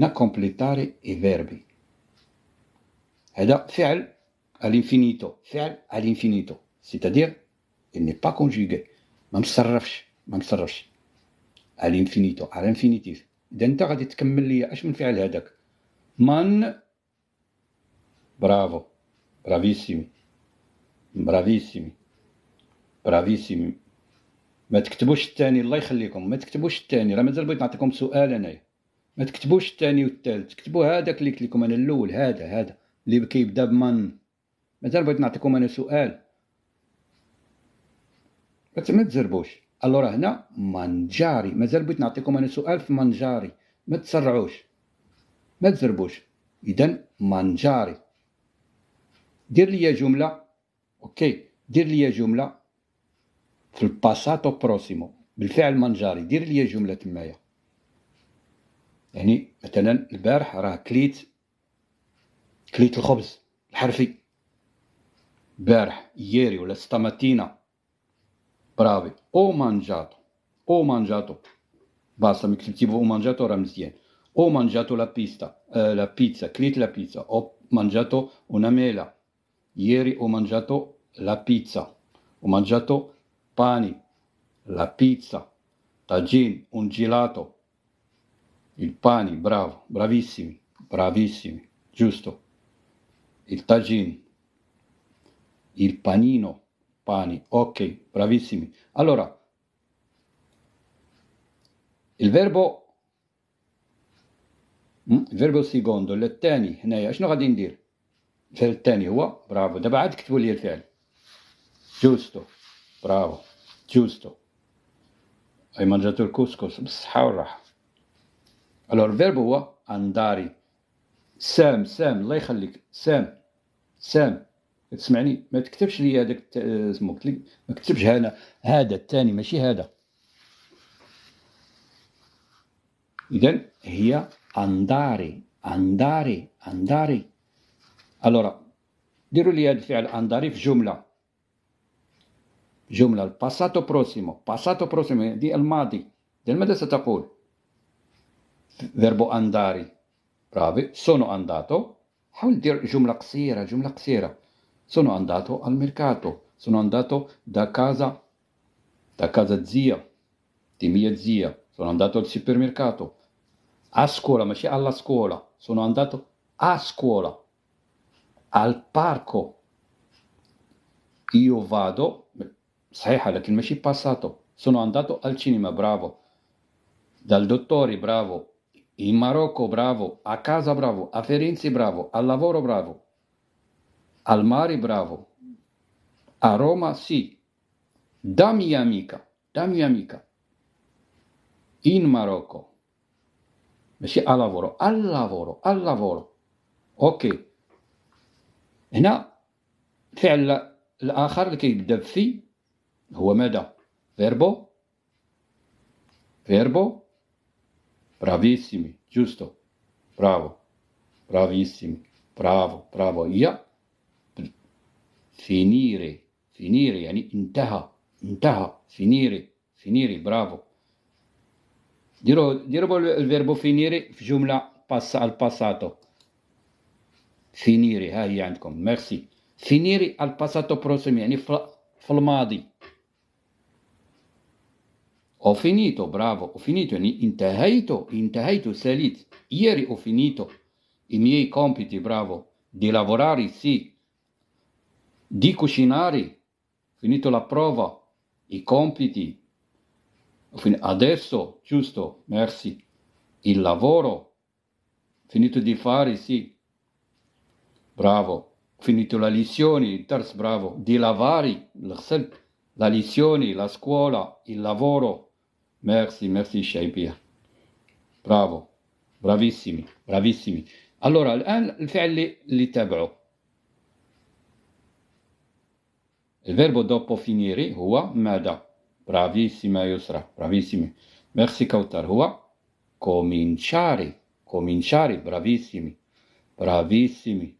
نكومبليتاري اي فيربي هذا فعل الانفينيتو فعل الانفينيتو سيتادير il n'est pas conjugué ما مصرفش ما مصرفش الانفينيتو على الانفينيتيف اذا انت غادي تكمل لي اش من فعل هذاك من برافو برافيسيمي برافيسيمي برافيسيمي ما تكتبوش الثاني الله يخليكم ما تكتبوش الثاني راه مازال بغيت نعطيكم سؤال انايا ما تكتبوش الثاني والثالث كتبوا هذاك اللي قلت لكم انا الاول هذا هذا اللي كيبدا بمن مثلا بغيت نعطيكم انا سؤال ما تزربوش الوغ هنا منجاري مازال بغيت نعطيكم انا سؤال في منجاري ما تسرعوش ما تزربوش اذا منجاري دير لي جمله اوكي دير لي جمله في الباساتو بروسيمو بالفعل منجاري دير لي جمله تمايا يعني مثلا البارح راه كليت كليت الخبز الحرفي البارح ييري ولا ستاماتينا برافي او مانجاتو او مانجاتو باصا ملي كتبتي او مانجاتو راه مزيان او مانجاتو لا بيستا آه لا بيتزا كليت لا بيتزا او مانجاتو اون ميلا ييري او مانجاتو لا بيتزا او مانجاتو باني لا بيتزا tagine اون جيلاتو Il pani, bravo, bravissimi, bravissimi, giusto. Il tagine, il panino, pani, ok, bravissimi. Allora, il verbo الفيرب السيكوند ولا الثاني هنايا شنو غادي ندير الفعل الثاني هو برافو دابا عاد كتبوا لي الفعل جوستو برافو جوستو ايمن جاتو الكسكس بالصحه والراحه الو الفيرب هو انداري سام سام الله يخليك سام سام تسمعني ما تكتبش لي هذاك اسمك ما تكتبش هنا هذا الثاني ماشي هذا اذا هي انداري انداري انداري الورا ديروا لي هذا الفعل انداري في جمله جمله الباساتو بروسيمو باساتو بروسيمو دي الماضي ديال ماذا ستقول verbo andare. Bravi. Sono andato. حاول دير جملة قصيرة جملة قصيرة sono andato al mercato sono andato da casa da casa zia di mia zia sono andato al supermercato a scuola ma c'è alla scuola sono andato a scuola al parco io vado صحيح لكن ماشي passato sono andato al cinema bravo dal dottore bravo in Marocco bravo, a casa bravo, a Firenze bravo, al lavoro bravo, al mare bravo, a Roma sì. Dammi amica, dammi amica. In Marocco. Sì, al lavoro, al lavoro, al lavoro. اوكي هنا الفعل الاخر اللي كيبدا è هو ماذا verbo, فيربو Bravissimi, giusto. Bravo. Bravissimi. Bravo, bravo. Io, Finire, finire, yani intaha, finire, finire, bravo. Dirò, dirò il verbo finire, giumla passa al passato. Finire, هاي eh, عندكم, merci. Finire al passato prossimo, يعني في الماضي. Ho finito, bravo, ho finito. Intehayto, intehayto salit. Ieri ho finito i miei compiti, bravo. Di lavorare, sì. Di cucinare. Finito la prova. I compiti. Adesso, giusto, merci. Il lavoro. Finito di fare, sì. Bravo. Finito la lezione, terzo, bravo. Di lavare, la lezione, la scuola, il lavoro. Merci, merci Shaibia. Bravo, bravissimi, bravissimi. Allora, الآن الفعل اللي, اللي تابعه. Il verbo dopo finire هو ماذا؟ Bravissima Yusra, bravissimi. Merci Kautar, هو cominciare, cominciare, bravissimi, bravissimi.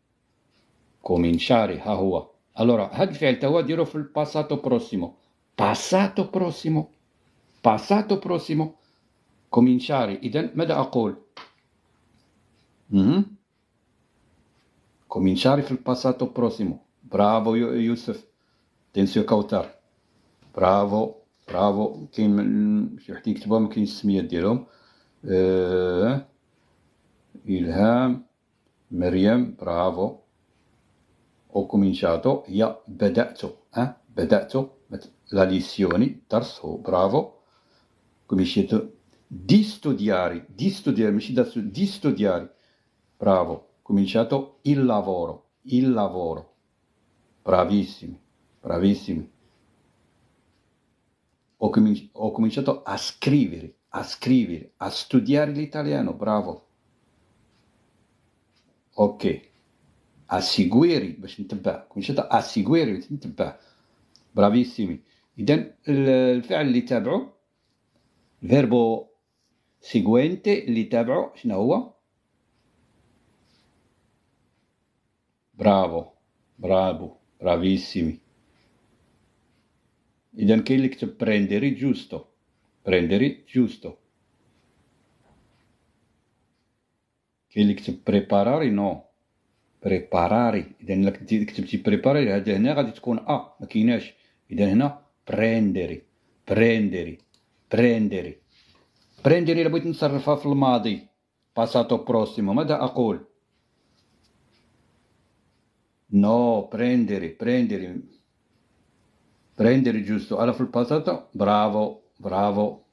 Cominciare, ها هو. Allora, il هاد الفعل توا ديرو في passato prossimo. Passato prossimo passato prossimo, cominciare. إذا ماذا أقول؟ mm Cominciare fil passato prossimo. Bravo Yusuf. تنسيو كوثر. bravo bravo كاين شي واحد يكتبوها ما كاينش السميات ديالهم آه إلهام مريم برافو ho cominciato, io بدأت, eh? بدأت, la lezione, درس, bravo, come scelto, di studiare, di studiare, mi si su, di studiare. Bravo, cominciato il lavoro, il lavoro. Bravissimi, bravissimi. Ho, cominci- ho cominciato a scrivere, a scrivere, a studiare l'italiano, bravo. Ok, a seguire, ho cominciato a seguire, bravissimi. il الفعل اللي تابعه verbo seguente li تابعه شنو bravo bravo bravissimi ed anche il che prendere giusto prendere giusto quelli che preparare no preparare اذا لك كتبتي preparare هذا هنا غادي تكون ا ما كايناش اذا هنا prendere prendere prendere prendere لابد نصرفها في الماضي passato prossimo ma ماذا أقول no prendere prendere prendere giusto alla fu il passato bravo bravo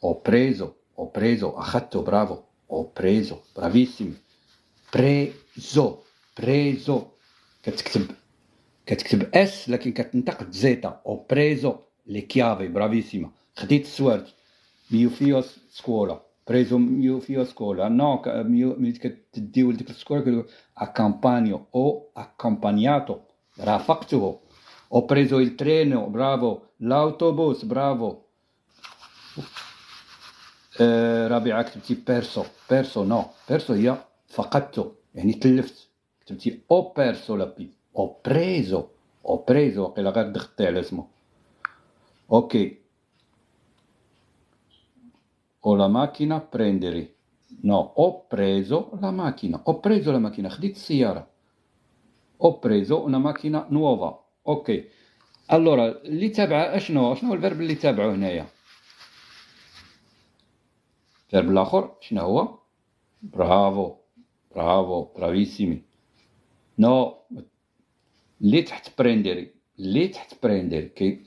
ho preso ho preso achatto bravo ho preso bravissimi preso preso كتكتب كتكتب اس لكن كتنطق zeta. Ho preso le chiavi, bravissima. Chdit sword, mio figlio scuola, preso mio figlio scuola, no, mio, che Dio il scuola, accompagno, ho accompagnato, rafactuo, ho preso il treno, bravo, l'autobus, bravo. رابعة كتبتي بيرسو بيرسو perso, بيرسو هي فقدته يعني تلفت كتبتي او بيرسو لابي او بريزو او بريزو قيل غير دخلتي على اسمه ok o la macchina prendere. No, ho preso la macchina, ho preso la macchina, hdit siara. Ho preso una macchina nuova. Ok. Allora, li tab'a اشنو؟ شنو الفيرب اللي تابعه هنايا؟ الفيرب الاخر شنو هو؟ برافو برافو برافيسيمي نو اللي تحت بريندري اللي تحت بريندري كي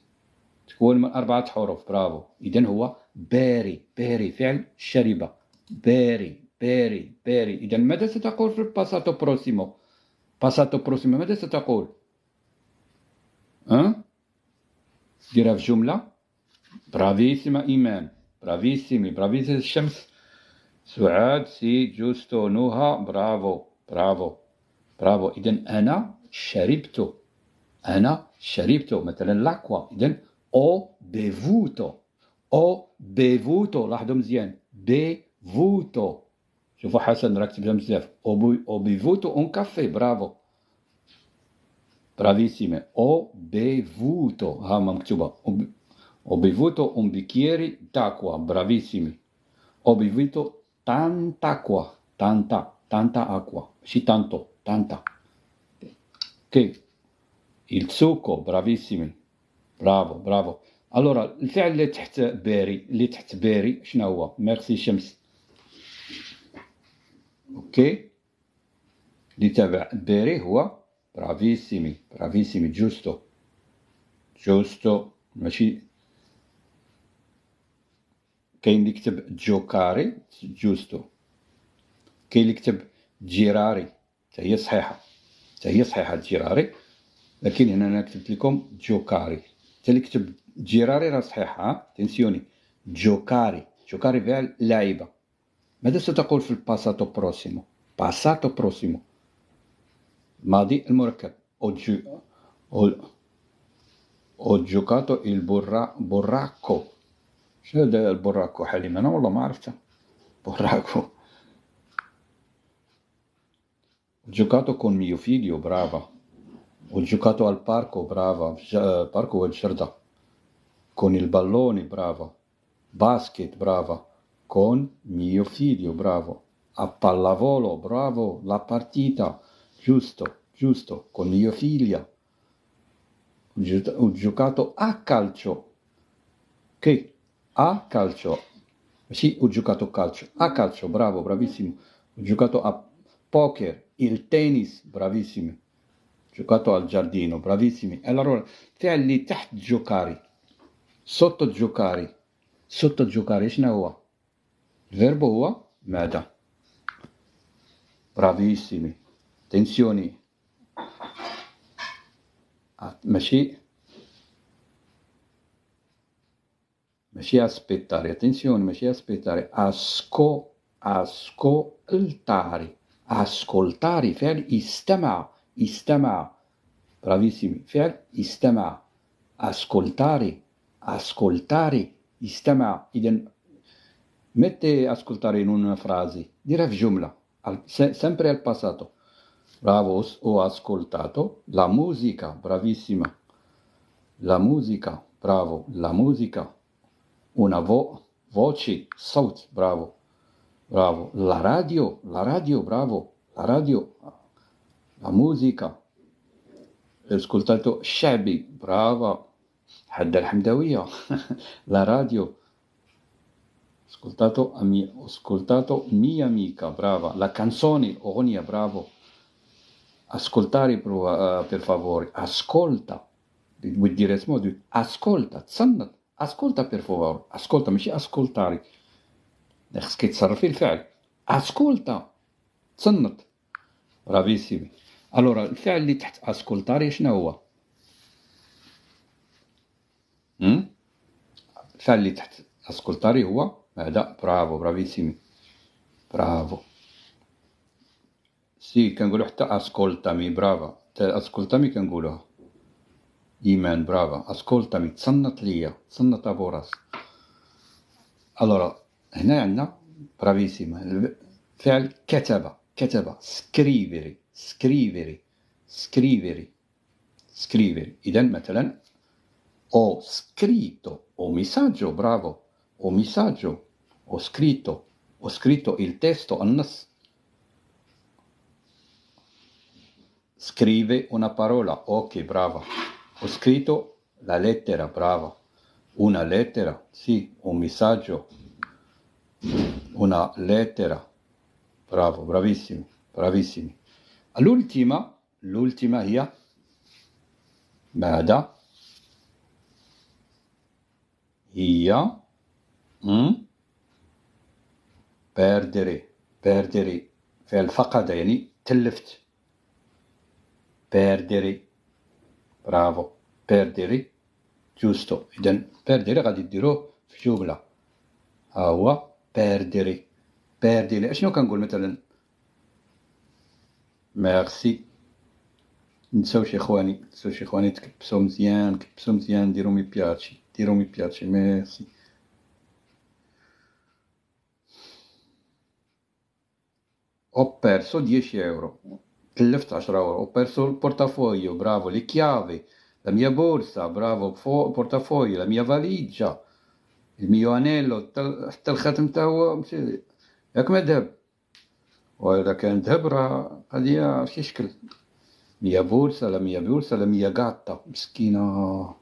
تكون من أربعة حروف برافو إذا هو باري باري فعل شرب باري باري باري إذا ماذا ستقول في الباساتو بروسيمو باساتو بروسيمو ماذا ستقول أه؟ ديرها في جملة برافيسيما إيمان برافيسيمي برافيسيما الشمس سعاد سي جوستو نوها برافو برافو برافو إذا أنا شربت أنا شربت مثلا لاكوا إذا أو بيفوتو ho bevuto لاحظوا مزيان bevuto شوفوا حسن راك تبدا بزاف ho bevuto un caffè bravo. bravissime ho bevuto ها مكتوبه ho bevuto un bicchiere d'acqua bravissimi ho bevuto tanta acqua, tanta tanta acqua sì tanto tanta che il succo bravissimi bravo bravo الورا الفعل اللي تحت باري اللي تحت باري شنو هو ميرسي شمس اوكي اللي تابع باري هو برافيسيمي برافيسيمي جوستو جوستو ماشي كاين اللي كتب جوكاري جوستو كاين اللي كتب جيراري حتى هي صحيحه حتى هي صحيحه جيراري لكن هنا انا كتبت لكم جوكاري اللي كتب جيراري راه صحيحه تنسيوني جوكاري جوكاري فيها اللعيبه ماذا ستقول في الباساتو بروسيمو باساتو بروسيمو الماضي المركب اوجو ho giocato il borra, borracco شنو هذا البراكو حليم انا والله ما عرفته براكو giocato con mio figlio brava ho giocato al parco, brava, uh, parco Valcerda, con il ballone, brava, basket, brava, con mio figlio, bravo, a pallavolo, bravo, la partita, giusto, giusto, con mia figlia. Ho, ho giocato a calcio, che a calcio, sì, ho giocato a calcio, a calcio, bravo, bravissimo, ho giocato a poker, il tennis, bravissimo giocato al giardino, bravissimi. allora, te li taht giocare, sotto giocare, sotto giocare, شنو هو؟ Il verbo هو ماذا؟ bravissimi. Attenzione. Attenzioni. ماشي ماشي aspettare, attenzione, ماشي aspettare, asco, ascoltare, ascoltare, فعل استمع istama, bravissimi, fi'l istama, ascoltare, ascoltare, istama, idem, mette ascoltare in una frase, direi giumla, al, se, sempre al passato. Bravo, ho ascoltato la musica, bravissima. La musica, bravo, la musica. Una vo- voce, saut, bravo, bravo. La radio, la radio, bravo, la radio, la musica ho ascoltato shabby brava Hadda hamdawiya la radio ho ascoltato, ho ascoltato mia amica brava la canzone Onia bravo ascoltare eh, per favore ascolta vuol dire ascolta ascolta per favore ascolta ماشي ascoltare Ascolta, تصرفي الفعل ascolta bravissimi الوغ الفعل اللي تحت اسكولتاري شنو هو الفعل اللي تحت اسكولتاري هو هذا برافو برافيسيمي برافو سي كنقولو حتى اسكولتامي برافا حتى اسكولتامي كنقولوها ايمان برافا اسكولتامي تصنت ليا تصنت ابو راس الورا هنا عندنا برافيسيما الفعل كتب كتب سكريبري scriveri, scriveri, scriveri. İden metelen ho scritto, ho messaggio, bravo, ho messaggio, ho scritto, ho scritto il testo annas. Scrive una parola, ok, brava. Ho scritto la lettera, brava. Una lettera, sì, un messaggio, una lettera. Bravo, bravissimi, bravissimi. l'ultima l'ultima هي ماذا هي بيردري بيردري فعل فقد يعني تلفت بيردري برافو بيردري جوستو اذا بيردري غادي ديروه في جمله ها هو بيردري بيردري اشنو كنقول مثلا ميرسي متنساوش اخواني متنساوش اخواني تكبسوا مزيان كبسوا مزيان ديروا مي بياتشي ديروا مي بياتشي ميرسي ho perso 10 euro تلفت 10 euro ho perso il portafoglio bravo le chiavi la mia borsa bravo portafoglio la mia valigia il mio anello حتى الخاتم حتى هو مشى ياك ما داب وإذا كانت هبرة هذه شي شكل ميا بولسة لا ميا بولسة لا ميا قاطة مسكينة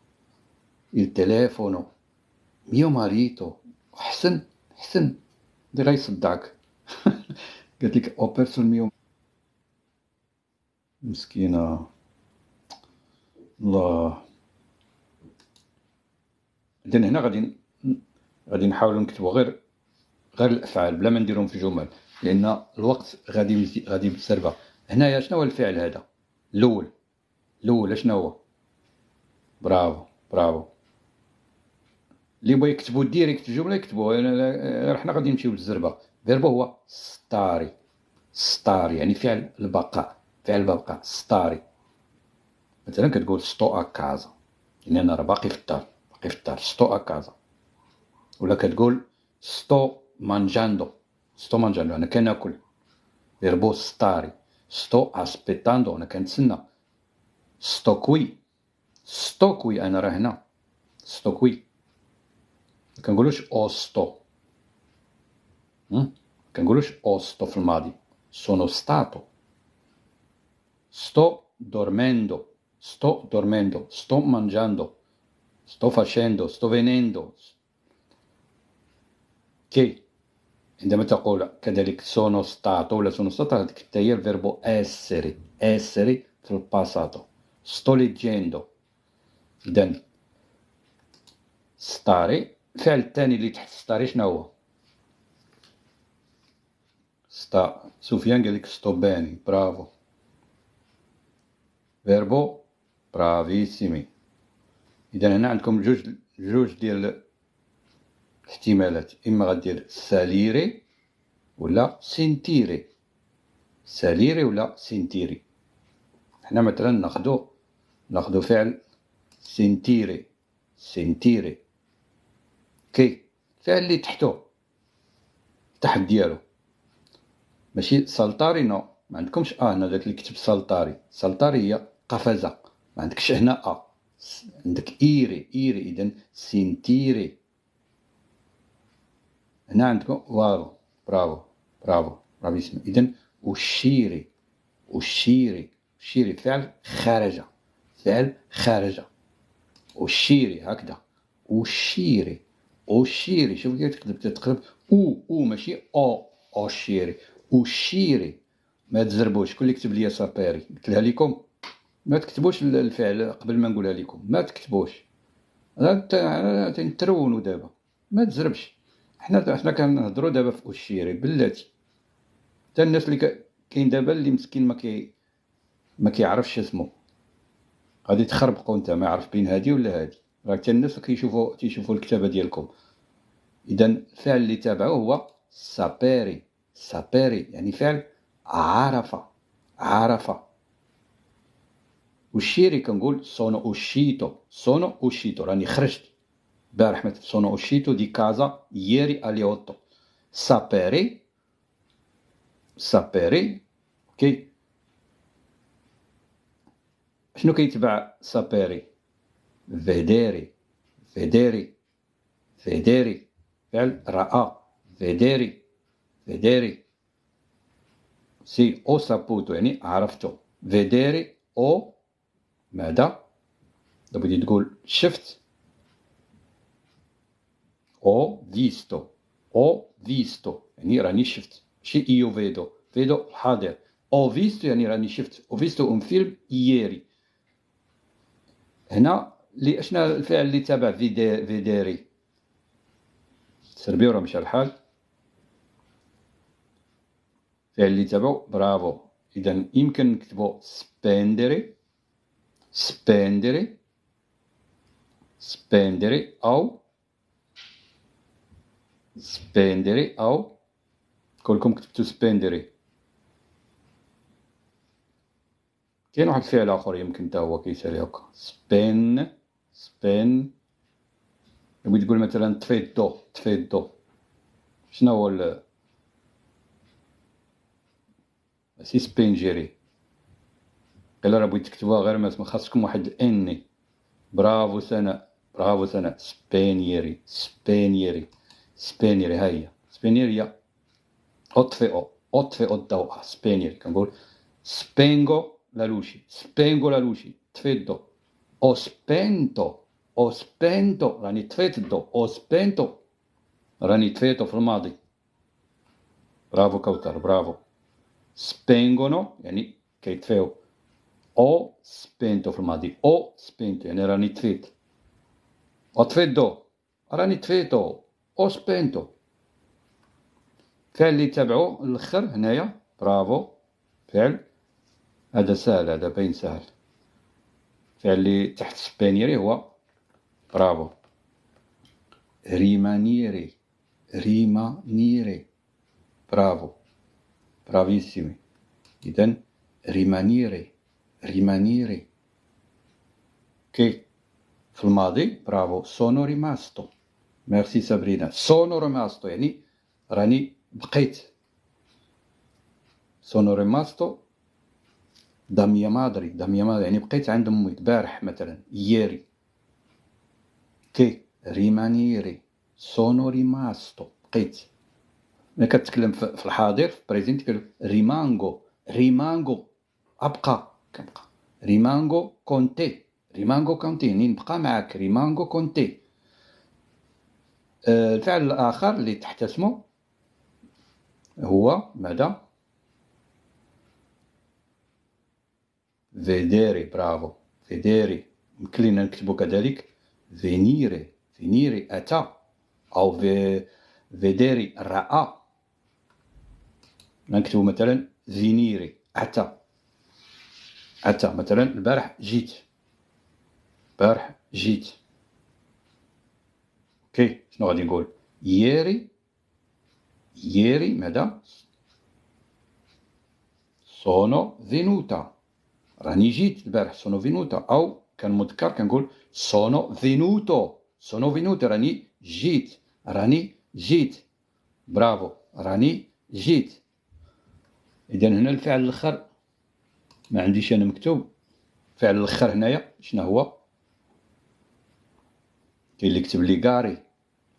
التليفونو إيه، ميو ماريتو حسن حسن دي يصدعك قالت لك او بيرسون ميو مسكينة الله اذا هنا غادي غادي نحاولوا نكتبوا غير غير الأفعال بلا ما نديرهم في جمل لان الوقت غادي غادي بالسربه هنايا شنو هو الفعل هذا الاول الاول شنو هو برافو برافو اللي بغا يكتبوا ديريكت الجمله يكتبوها رحنا حنا غادي نمشيو للزربه فيربو هو ستاري ستاري يعني فعل البقاء فعل البقاء ستاري مثلا كتقول ستو كازا يعني انا راه باقي في الدار باقي في الدار ستو كازا ولا كتقول ستو مانجاندو Sto mangiando una canna quel. Verbo stare. Sto aspettando una canzina. Sto qui. sto qui انا راه هنا sto qui ما o sto ما o sto في sono stato sto dormendo sto dormendo sto mangiando sto facendo sto venendo che عندما تقول كذلك sono stato ولا sono stata حتى هي الفيربو essere essere في الباساتو sto leggendo اذا ستاري الفعل الثاني اللي تحت ستاري شنو هو sta سفيان قال لك sto bene برافو فيربو برافيسيمي اذا هنا عندكم جوج جوج ديال احتمالات اما غدير ساليري ولا سنتيري ساليري ولا سنتيري حنا مثلا ناخدو ناخدو فعل سنتيري سنتيري كي الفعل اللي تحتو تحت ديالو ماشي سلطاري نو ما عندكمش اه هنا داك اللي كتب سلطاري سلطاري هي قفزه ما عندكش هنا ا آه. عندك ايري ايري اذا سنتيري هنا نعم، عندكم والو برافو برافو اسم اذا اشيري اشيري اشيري فعل خارجه فعل خارجه اشيري هكذا اشيري اشيري شوف كيف تقدر تقلب او او ماشي او اشيري اشيري ما تزربوش شكون يكتب كتب لي سابيري قلت لها لكم ما تكتبوش الفعل قبل ما نقولها لكم ما تكتبوش تنترونوا دابا ما تزربش حنا حنا كنهضروا دابا في اوشيري بلاتي حتى الناس اللي كاين دابا اللي مسكين ما كي ما كيعرفش اسمه غادي تخربقوا انت ما عرف بين هادي ولا هادي راه حتى الناس كيشوفوا تيشوفوا الكتابه ديالكم اذا الفعل اللي تابعوه هو سابيري سابيري يعني فعل عرف عرف وشيري كنقول سونو اوشيتو سونو اوشيتو راني خرجت Berahmet, sono uscito di casa ieri alle 8. Sapere, sapere, ok? شنو كيتبع سابيري فيديري فيديري فيديري فعل رأى فيديري فيديري سي او سابوتو يعني عرفته فيديري او ماذا دابا تقول شفت ho visto ho visto يعني راني شفت شيء io vedo vedo حاضر, ho visto يعني راني شفت ho visto un film ieri هنا لي اشنا الفعل اللي تابع فيديري سربيو راه مشى الحال الفعل اللي تابعو برافو اذا يمكن نكتبو سبيندري سبيندري سبيندري او سبيندري او كلكم كتبتو سبيندري كاين واحد الفعل اخر يمكن حتى هو كيسالي هكا سبين سبين بغيت تقول مثلا تفيدو تفيدو طفي شنو هو ال ماشي سبينجيري الا راه بغيت تكتبوها غير ما خاصكم واحد الاني برافو سنة برافو سنة سبينيري سبينيري spenjer heja, spenjer ja. Otve otve oddawa, spenjer, ancora. Spengo la luce, spengo la luce, tvedo. Ho spento, ho spento, rani tvedo, ho spento, rani tvedo formati. Bravo cautar, bravo. Spengono, yani che tveo. Ho spento formati, ho spento, yani rani tvedo. Ho tvedo, rani tvedo. وسبينتو فعل اللي تابعو الاخر هنايا برافو فعل هذا سهل هذا باين سهل فعل اللي تحت سبانيري هو برافو ريمانيري ريمانيري برافو برافيسيمي اذا ريمانيري rimanere. Che? Fil madi, bravo, sono rimasto. ميرسي سابرينا ماستو يعني راني بقيت سونور ماستو داميا مادري داميا مادري يعني بقيت عند امي البارح مثلا ييري كي ريمانيري ماستو بقيت انا كتكلم في الحاضر في بريزنت كتقول ريمانغو ريمانغو ابقى كنبقى ريمانغو كونتي ريمانغو كونتي يعني نبقى معاك ريمانغو كونتي آه، الفعل الآخر اللي تحت اسمه هو ماذا فيديري برافو فيديري يمكن نكتبو كذلك فينيري فينيري أتى أو في فيديري رأى نكتبو مثلا فينيري أتى أتى مثلا البارح جيت البارح جيت اوكي شنو غادي نقول ياري ياري مادا سونو فينوتا راني جيت البارح سونو فينوتا او كان مذكر كنقول سونو فينوتو سونو فينوتا راني جيت راني جيت برافو راني جيت اذا هنا الفعل الاخر ما عنديش انا مكتوب الفعل الاخر هنايا شنو هو كاين اللي كتب لي غاري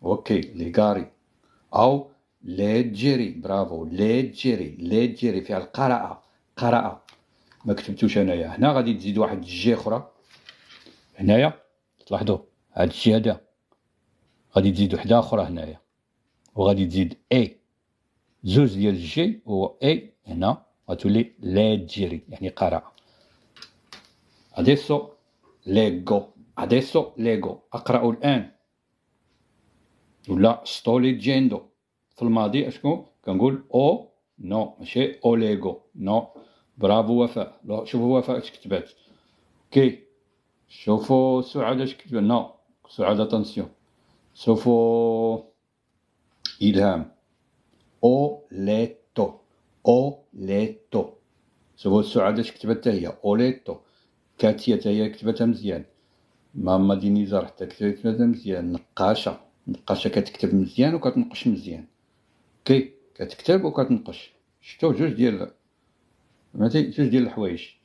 اوكي ليغاري او ليجيري برافو ليجيري ليجيري فيها القراءه قراءه ما كتبتوش انايا هنا غادي تزيد واحد الجي اخرى هنايا تلاحظوا هاد الشيء هذا غادي تزيد وحده اخرى هنايا وغادي تزيد اي زوج ديال الجي و اي هنا غتولي ليجيري يعني قراءه اديسو ليغو اديسو ليغو اقرا الان ولا ستو جيندو في الماضي اشكون كنقول او نو ماشي او ليغو نو برافو وفاء لو شوفوا وفاء اش كتبات كي شوفوا سعاد اش كتبت نو سعاد اتونسيون شوفوا الهام او ليتو او ليتو شوفوا سعاد اش كتبات هي او ليتو كاتيه هي كتباتها مزيان ماما دينيزار حتى كتباتها مزيان نقاشه نقاشة كتكتب مزيان وكتنقش مزيان كي كتكتب وكتنقش شتو جوج ديال ماشي جوج ديال الحوايج